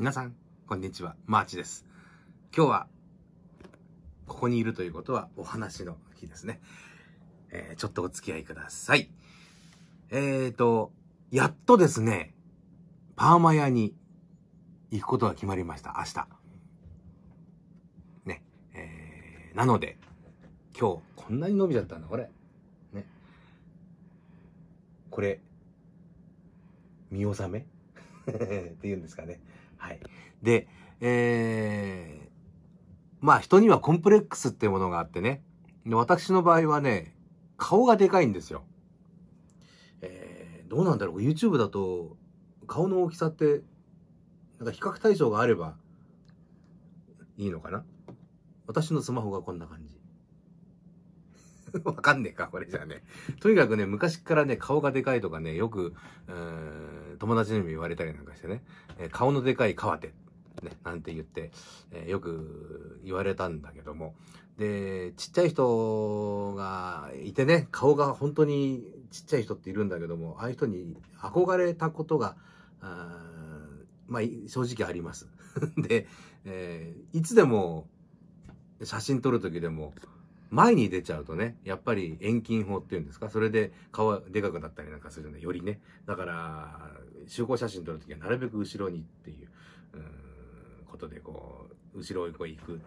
皆さん、こんにちは。マーチです。今日は、ここにいるということはお話の日ですね。えー、ちょっとお付き合いください。えーと、やっとですね、パーマ屋に行くことが決まりました。明日。ね。えー、なので、今日、こんなに伸びちゃったんだ、これ。ね。これ、見納め って言うんですかね。はい。で、えー、まあ人にはコンプレックスっていうものがあってね。で私の場合はね、顔がでかいんですよ。えー、どうなんだろう ?YouTube だと顔の大きさって、なんか比較対象があればいいのかな私のスマホがこんな感じ。わかんねえか、これじゃあね。とにかくね、昔からね、顔がでかいとかね、よく、友達にも言われたりなんかしてね、えー、顔のでかい川手、ね、なんて言って、えー、よく言われたんだけども、で、ちっちゃい人がいてね、顔が本当にちっちゃい人っているんだけども、ああいう人に憧れたことが、あまあ、正直あります。で、えー、いつでも写真撮る時でも、前に出ちゃうとね、やっぱり遠近法っていうんですか、それで顔でかくなったりなんかするんで、よりね。だから、集合写真撮るときはなるべく後ろにっていう、うことでこう、後ろをこう行く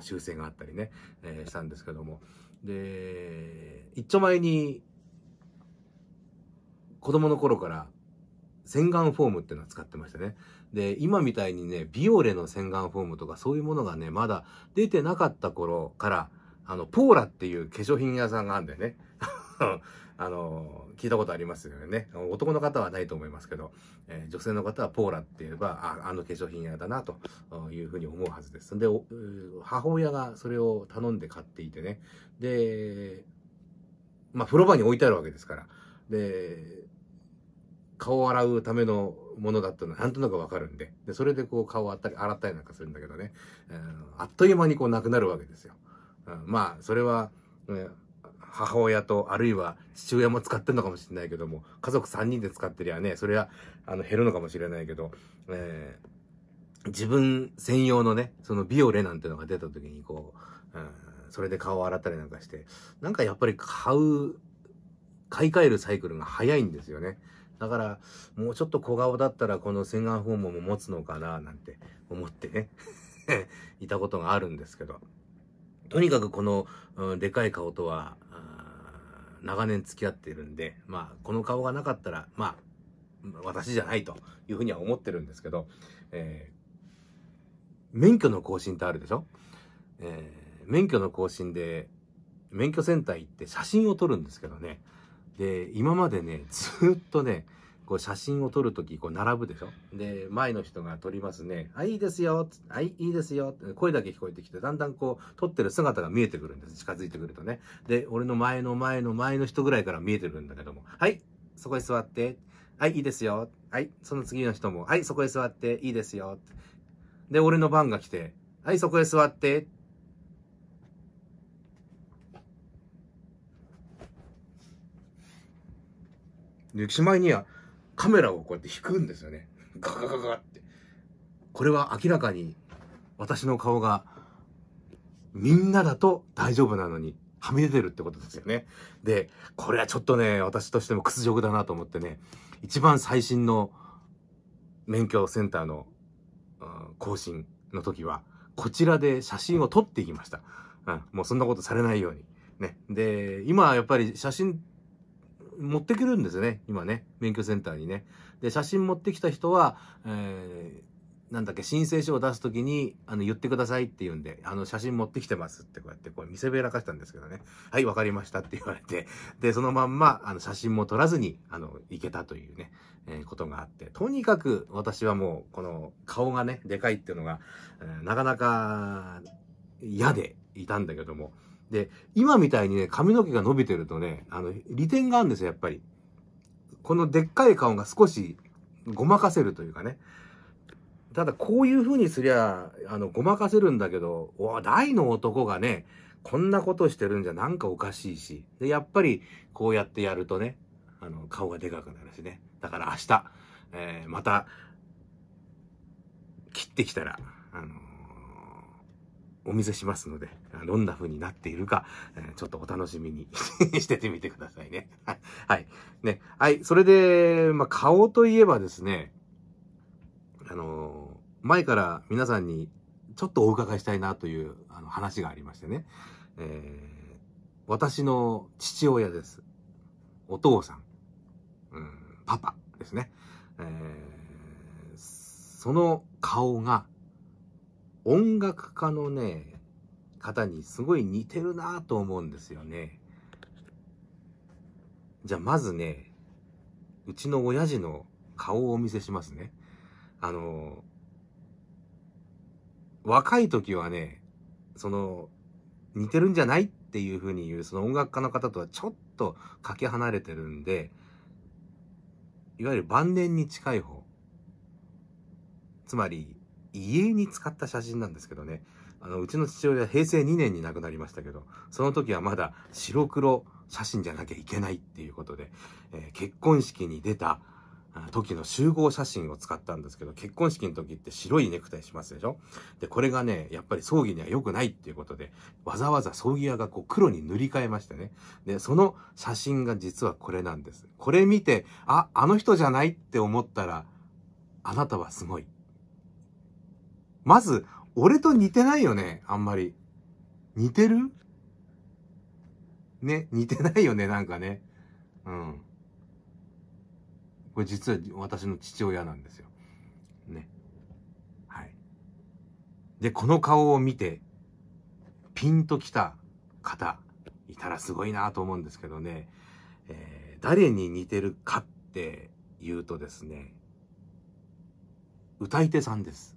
修正があったりね、えー、したんですけども。で、一丁前に、子供の頃から洗顔フォームっていうのを使ってましたね。で、今みたいにね、ビオレの洗顔フォームとかそういうものがね、まだ出てなかった頃から、あの、ポーラっていう化粧品屋さんがあるんだよね。あの、聞いたことありますよね。男の方はないと思いますけど、えー、女性の方はポーラって言えば、あ、あの化粧品屋だな、というふうに思うはずです。で、母親がそれを頼んで買っていてね。で、まあ、風呂場に置いてあるわけですから。で、顔を洗うためのものだったのはなんとなくわかるんで。で、それでこう顔を洗ったり洗ったりなんかするんだけどね、えー、あっという間にこうなくなるわけですよ。うん、まあ、それは、ね、母親と、あるいは父親も使ってるのかもしれないけども、家族3人で使ってりゃね、それは、あの、減るのかもしれないけど、えー、自分専用のね、そのビオレなんてのが出た時に、こう、うん、それで顔を洗ったりなんかして、なんかやっぱり買う、買い替えるサイクルが早いんですよね。だから、もうちょっと小顔だったらこの洗顔フォームも持つのかな、なんて思ってね いたことがあるんですけど。とにかくこの、うん、でかい顔とは、長年付き合ってるんで、まあ、この顔がなかったら、まあ、私じゃないというふうには思ってるんですけど、えー、免許の更新ってあるでしょえー、免許の更新で、免許センター行って写真を撮るんですけどね。で、今までね、ずっとね、こう写真を撮るとき、こう並ぶでしょで、前の人が撮りますね。はい、いいですよ。はい、いいですよ。声だけ聞こえてきて、だんだんこう、撮ってる姿が見えてくるんです。近づいてくるとね。で、俺の前の前の前の人ぐらいから見えてくるんだけども。はい、そこへ座って。はい、いいですよ。はい、その次の人も。はい、そこへ座って。いいですよ。で、俺の番が来て。はい、そこへ座って。歴史前には、カメラをこうやって引くんですよね。ガガガガって。これは明らかに私の顔がみんなだと大丈夫なのにはみ出てるってことですよね。で、これはちょっとね、私としても屈辱だなと思ってね、一番最新の免許センターの、うん、更新の時は、こちらで写真を撮っていきました。うん、もうそんなことされないように。ね。で、今やっぱり写真持ってくるんですよね、今ね、免許センターにね。で、写真持ってきた人は、えー、なんだっけ、申請書を出すときに、あの、言ってくださいって言うんで、あの、写真持ってきてますってこうやって、こう、見せびらかしたんですけどね。はい、わかりましたって言われて、で、そのまんま、あの、写真も撮らずに、あの、行けたというね、えー、ことがあって、とにかく私はもう、この、顔がね、でかいっていうのが、えー、なかなか、嫌でいたんだけども、で、今みたいにね、髪の毛が伸びてるとね、あの、利点があるんですよ、やっぱり。このでっかい顔が少しごまかせるというかね。ただ、こういう風にすりゃ、あの、ごまかせるんだけど、お大の男がね、こんなことしてるんじゃなんかおかしいし。で、やっぱり、こうやってやるとね、あの、顔がでかくなるしね。だから明日、えー、また、切ってきたら、あの、お見せしますので、どんな風になっているか、ちょっとお楽しみに しててみてくださいね。はい。ね。はい。それで、まあ、顔といえばですね、あの前から皆さんにちょっとお伺いしたいなというあの話がありましてね、えー、私の父親です。お父さん。うん、パパですね。えー、その顔が音楽家のね、方にすごい似てるなと思うんですよね。じゃあまずね、うちの親父の顔をお見せしますね。あの、若い時はね、その、似てるんじゃないっていうふうに言う、その音楽家の方とはちょっとかけ離れてるんで、いわゆる晩年に近い方。つまり、遺影に使った写真なんですけどね。あの、うちの父親は平成2年に亡くなりましたけど、その時はまだ白黒写真じゃなきゃいけないっていうことで、えー、結婚式に出た時の集合写真を使ったんですけど、結婚式の時って白いネクタイしますでしょで、これがね、やっぱり葬儀には良くないっていうことで、わざわざ葬儀屋がこう黒に塗り替えましてね。で、その写真が実はこれなんです。これ見て、あ、あの人じゃないって思ったら、あなたはすごい。まず、俺と似てないよね、あんまり。似てるね、似てないよね、なんかね。うん。これ実は私の父親なんですよ。ね。はい。で、この顔を見て、ピンときた方、いたらすごいなと思うんですけどね。えー、誰に似てるかって言うとですね、歌い手さんです。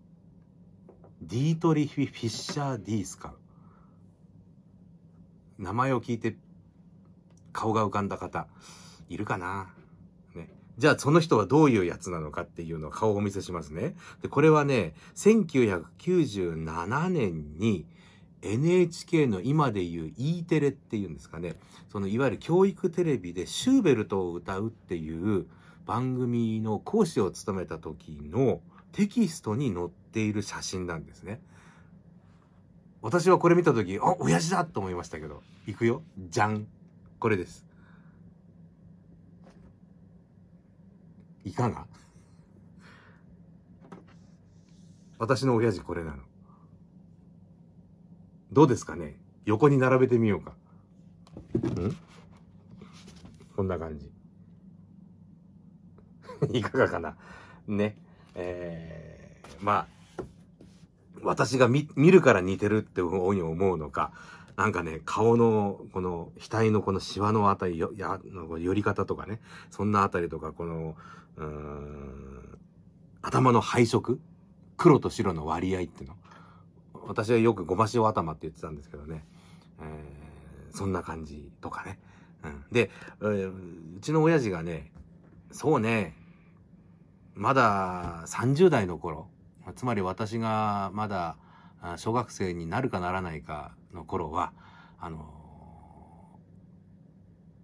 ディートリフィッシャー・ディースカ名前を聞いて顔が浮かんだ方いるかな、ね、じゃあその人はどういうやつなのかっていうのを顔をお見せしますね。で、これはね、1997年に NHK の今でいう E テレっていうんですかね、そのいわゆる教育テレビでシューベルトを歌うっていう番組の講師を務めた時のテキストに載っている写真なんですね。私はこれ見た時、あ、親父だと思いましたけど、行くよ。じゃん。これです。いかが私の親父これなの。どうですかね横に並べてみようか。んこんな感じ。いかがかなね。えー、まあ、私が見るから似てるっていうに思うのか、なんかね、顔の、この、額のこのシワのあたりよ、や、の寄り方とかね、そんなあたりとか、この、うん、頭の配色黒と白の割合っていうの。私はよくごま塩頭って言ってたんですけどね。えー、そんな感じとかね。うん、で、うちの親父がね、そうね、まだ30代の頃、つまり私がまだ小学生になるかならないかの頃は、あの、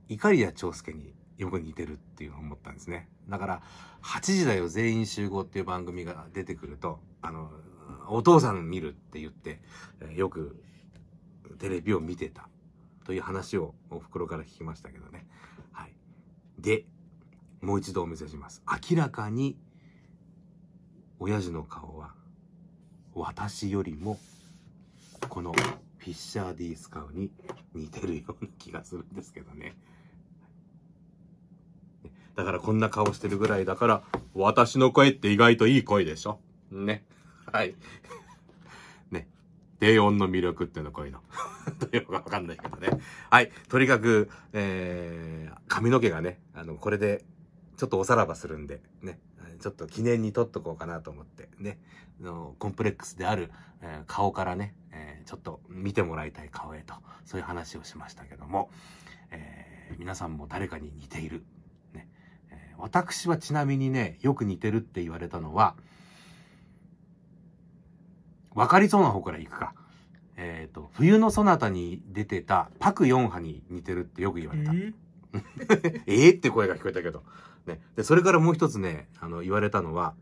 怒や長介によく似てるっていう思ったんですね。だから、8時だよ全員集合っていう番組が出てくると、あの、お父さん見るって言って、よくテレビを見てたという話をお袋から聞きましたけどね。はい。で、もう一度お見せします。明らかに親父の顔は私よりもこのフィッシャー・ディース顔に似てるような気がするんですけどねだからこんな顔してるぐらいだから私の声って意外といい声でしょねはいね低音の魅力って いうの声うのというのがわかんないけどねはいとにかく、えー、髪の毛がねあのこれでちょっとおさらばするんでねちょっと記念に撮っとこうかなと思ってね、のコンプレックスである、えー、顔からね、えー、ちょっと見てもらいたい顔へと、そういう話をしましたけども、えー、皆さんも誰かに似ている。ねえー、私はちなみにね、よく似てるって言われたのは、わかりそうな方から行くか。えっ、ー、と、冬のそなたに出てたパクヨンハに似てるってよく言われた。えー、えって声が聞こえたけど。ね。で、それからもう一つね、あの、言われたのは、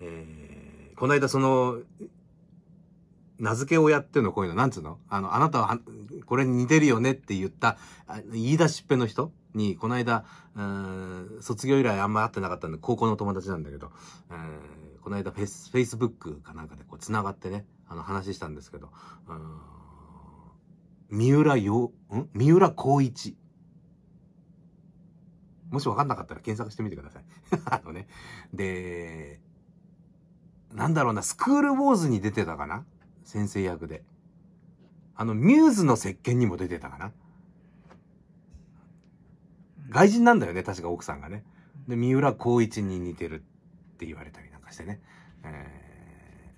えー、この間その、名付け親っていうのこういうの、なんつうのあの、あなたは、これに似てるよねって言った、言い出しっぺの人に、この間、うん、卒業以来あんま会ってなかったんで、高校の友達なんだけど、えー、この間フェス、フェイスブックかなんかでこう繋がってね、あの話したんですけど、うん、三浦洋、ん三浦光一。もし分かんなかったら検索してみてください。あのね。で、なんだろうな、スクールウォーズに出てたかな先生役で。あの、ミューズの石鹸にも出てたかな外人なんだよね、確か奥さんがね。で、三浦光一に似てるって言われたりなんかしてね。え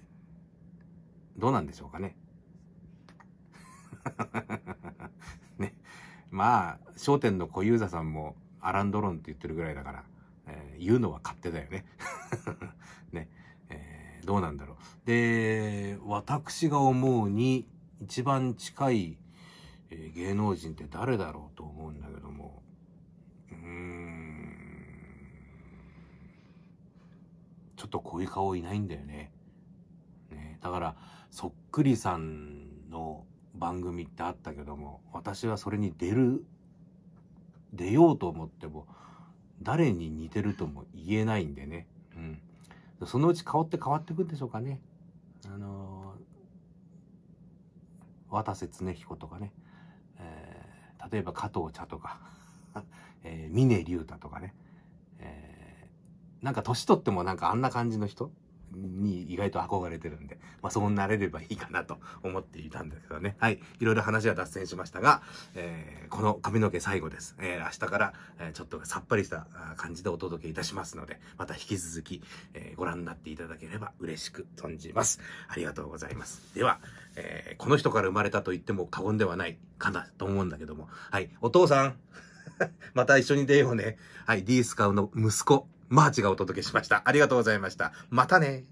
ー、どうなんでしょうかね。ね。まあ、商店の小遊三さんも、アランドロンって言ってるぐらいだから、えー、言うのは勝手だよね。ね、えー、どうなんだろう。で、私が思うに一番近い、えー、芸能人って誰だろうと思うんだけども、うーん、ちょっとこういう顔いないんだよね。ねだから、そっくりさんの番組ってあったけども、私はそれに出る出ようと思っても、誰に似てるとも言えないんでね。うん。そのうち顔って変わってくんでしょうかね。あのー、渡瀬恒彦とかね、えー、例えば加藤茶とか、え峰竜太とかね、えー、なんか年取ってもなんかあんな感じの人に意外と憧れてるんで、まあそうなれればいいかなと思っていたんですけどね。はい。いろいろ話は脱線しましたが、えー、この髪の毛最後です。えー、明日から、えちょっとさっぱりした感じでお届けいたしますので、また引き続き、えー、ご覧になっていただければ嬉しく存じます。ありがとうございます。では、えー、この人から生まれたと言っても過言ではないかなと思うんだけども、はい。お父さん また一緒に出ようね。はい。ディースカウの息子。マーチがお届けしました。ありがとうございました。またね。